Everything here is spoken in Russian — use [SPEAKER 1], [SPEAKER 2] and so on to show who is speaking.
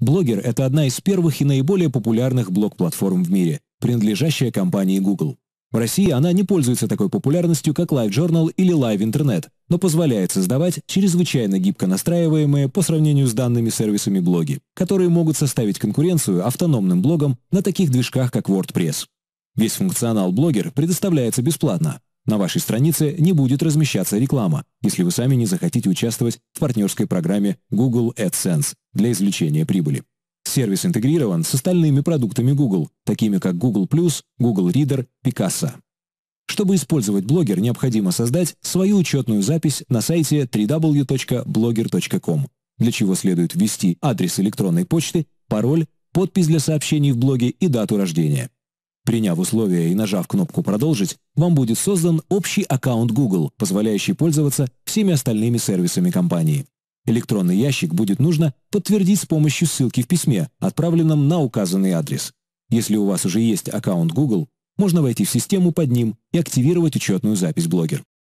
[SPEAKER 1] Блогер – это одна из первых и наиболее популярных блог-платформ в мире, принадлежащая компании Google. В России она не пользуется такой популярностью, как Live Journal или Live Internet, но позволяет создавать чрезвычайно гибко настраиваемые по сравнению с данными сервисами блоги, которые могут составить конкуренцию автономным блогам на таких движках, как WordPress. Весь функционал Blogger предоставляется бесплатно, на вашей странице не будет размещаться реклама, если вы сами не захотите участвовать в партнерской программе Google AdSense для извлечения прибыли. Сервис интегрирован с остальными продуктами Google, такими как Google+, Google Reader, Picasso. Чтобы использовать блогер, необходимо создать свою учетную запись на сайте www.blogger.com, для чего следует ввести адрес электронной почты, пароль, подпись для сообщений в блоге и дату рождения. Приняв условия и нажав кнопку «Продолжить», вам будет создан общий аккаунт Google, позволяющий пользоваться всеми остальными сервисами компании. Электронный ящик будет нужно подтвердить с помощью ссылки в письме, отправленном на указанный адрес. Если у вас уже есть аккаунт Google, можно войти в систему под ним и активировать учетную запись блогер.